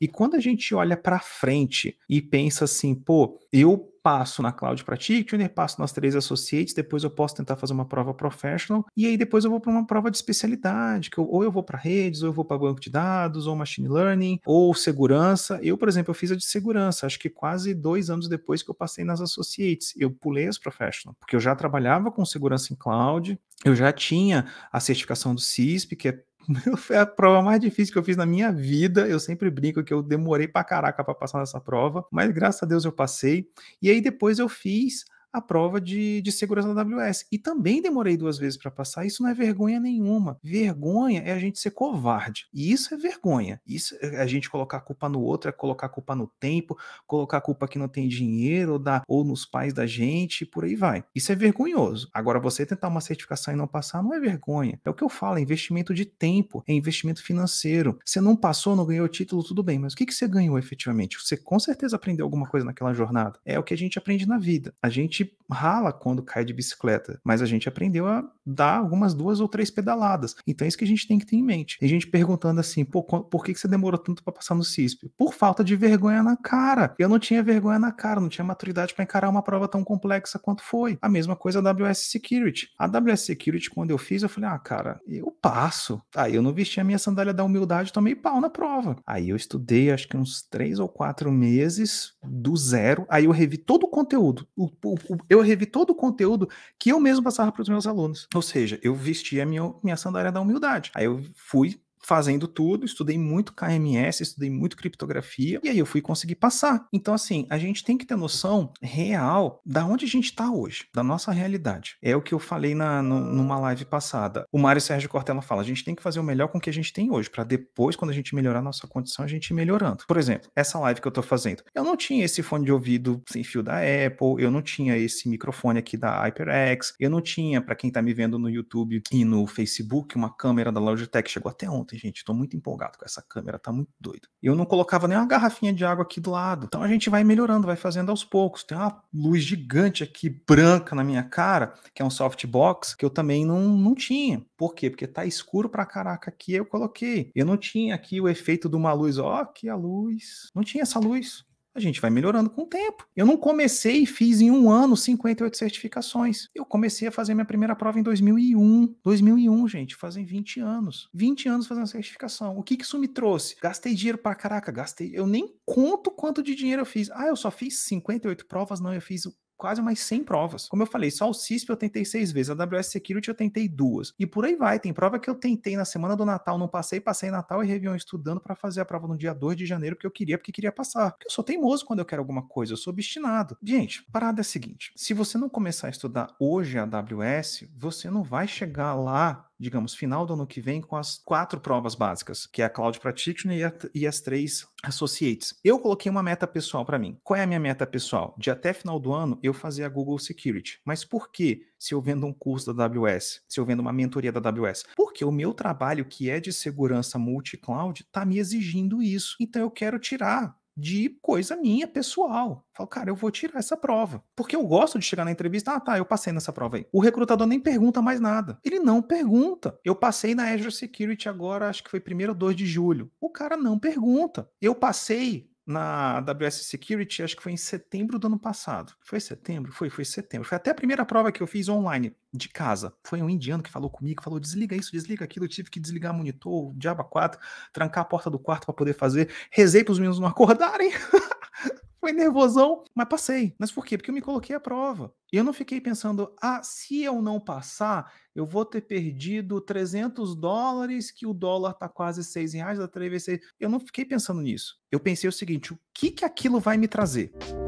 E quando a gente olha para frente e pensa assim, pô, eu passo na Cloud Practitioner, passo nas três associates, depois eu posso tentar fazer uma prova professional, e aí depois eu vou para uma prova de especialidade, que eu, ou eu vou para redes, ou eu vou para banco de dados, ou machine learning, ou segurança. Eu, por exemplo, eu fiz a de segurança, acho que quase dois anos depois que eu passei nas associates. Eu pulei as professional, porque eu já trabalhava com segurança em cloud, eu já tinha a certificação do CISP, que é foi a prova mais difícil que eu fiz na minha vida. Eu sempre brinco que eu demorei pra caraca pra passar nessa prova, mas graças a Deus eu passei. E aí depois eu fiz a prova de, de segurança da AWS. E também demorei duas vezes para passar. Isso não é vergonha nenhuma. Vergonha é a gente ser covarde. E isso é vergonha. Isso é a gente colocar a culpa no outro, é colocar a culpa no tempo, colocar a culpa que não tem dinheiro ou, da, ou nos pais da gente, por aí vai. Isso é vergonhoso. Agora, você tentar uma certificação e não passar não é vergonha. É o que eu falo, é investimento de tempo, é investimento financeiro. Você não passou, não ganhou o título, tudo bem, mas o que, que você ganhou efetivamente? Você com certeza aprendeu alguma coisa naquela jornada. É o que a gente aprende na vida. A gente gente rala quando cai de bicicleta, mas a gente aprendeu a dar algumas duas ou três pedaladas. Então é isso que a gente tem que ter em mente. Tem gente perguntando assim, pô, por que, que você demorou tanto para passar no CISP? Por falta de vergonha na cara. Eu não tinha vergonha na cara, não tinha maturidade para encarar uma prova tão complexa quanto foi. A mesma coisa a WS Security. A WS Security, quando eu fiz, eu falei, ah, cara, eu passo. Aí eu não vesti a minha sandália da humildade, tomei pau na prova. Aí eu estudei, acho que uns três ou quatro meses do zero. Aí eu revi todo o conteúdo. O, o eu revi todo o conteúdo que eu mesmo passava para os meus alunos. Ou seja, eu vesti a minha, minha sandália da humildade. Aí eu fui fazendo tudo, estudei muito KMS, estudei muito criptografia, e aí eu fui conseguir passar. Então, assim, a gente tem que ter noção real da onde a gente está hoje, da nossa realidade. É o que eu falei na, no, numa live passada. O Mário Sérgio Cortella fala: a gente tem que fazer o melhor com o que a gente tem hoje, para depois, quando a gente melhorar a nossa condição, a gente ir melhorando. Por exemplo, essa live que eu estou fazendo, eu não tinha esse fone de ouvido sem fio da Apple, eu não tinha esse microfone aqui da HyperX, eu não tinha, para quem está me vendo no YouTube e no Facebook, uma câmera da Logitech, chegou até ontem ontem, gente. Tô muito empolgado com essa câmera, tá muito doido. Eu não colocava nem uma garrafinha de água aqui do lado. Então a gente vai melhorando, vai fazendo aos poucos. Tem uma luz gigante aqui, branca na minha cara, que é um softbox, que eu também não, não tinha. Por quê? Porque tá escuro pra caraca aqui, eu coloquei. Eu não tinha aqui o efeito de uma luz, ó, aqui a luz. Não tinha essa luz. A gente vai melhorando com o tempo. Eu não comecei e fiz em um ano 58 certificações. Eu comecei a fazer minha primeira prova em 2001. 2001, gente, fazem 20 anos. 20 anos fazendo certificação. O que, que isso me trouxe? Gastei dinheiro pra caraca, gastei. Eu nem conto quanto de dinheiro eu fiz. Ah, eu só fiz 58 provas? Não, eu fiz quase umas 100 provas. Como eu falei, só o CISP eu tentei seis vezes, a AWS Security eu tentei duas. E por aí vai, tem prova que eu tentei na semana do Natal, não passei, passei Natal e Réveillon estudando para fazer a prova no dia 2 de janeiro, que eu queria, porque queria passar. Porque eu sou teimoso quando eu quero alguma coisa, eu sou obstinado. Gente, a parada é a seguinte, se você não começar a estudar hoje a AWS, você não vai chegar lá digamos, final do ano que vem com as quatro provas básicas, que é a Cloud Practitioner e, a, e as três Associates. Eu coloquei uma meta pessoal para mim. Qual é a minha meta pessoal? De até final do ano eu fazer a Google Security. Mas por que se eu vendo um curso da AWS, se eu vendo uma mentoria da AWS? Porque o meu trabalho, que é de segurança multi-cloud, está me exigindo isso. Então eu quero tirar de coisa minha, pessoal. Falo, cara, eu vou tirar essa prova. Porque eu gosto de chegar na entrevista, ah, tá, eu passei nessa prova aí. O recrutador nem pergunta mais nada. Ele não pergunta. Eu passei na Azure Security agora, acho que foi primeiro 2 de julho. O cara não pergunta. Eu passei na AWS Security, acho que foi em setembro do ano passado. Foi setembro? Foi, foi setembro. Foi até a primeira prova que eu fiz online, de casa. Foi um indiano que falou comigo, falou: desliga isso, desliga aquilo. Eu tive que desligar monitor, diaba 4, trancar a porta do quarto para poder fazer. Rezei para os meninos não acordarem. Foi nervosão, mas passei. Mas por quê? Porque eu me coloquei à prova. E eu não fiquei pensando, ah, se eu não passar, eu vou ter perdido 300 dólares, que o dólar tá quase 6 reais, da 3 vezes 6. Eu não fiquei pensando nisso. Eu pensei o seguinte, o que que aquilo vai me trazer?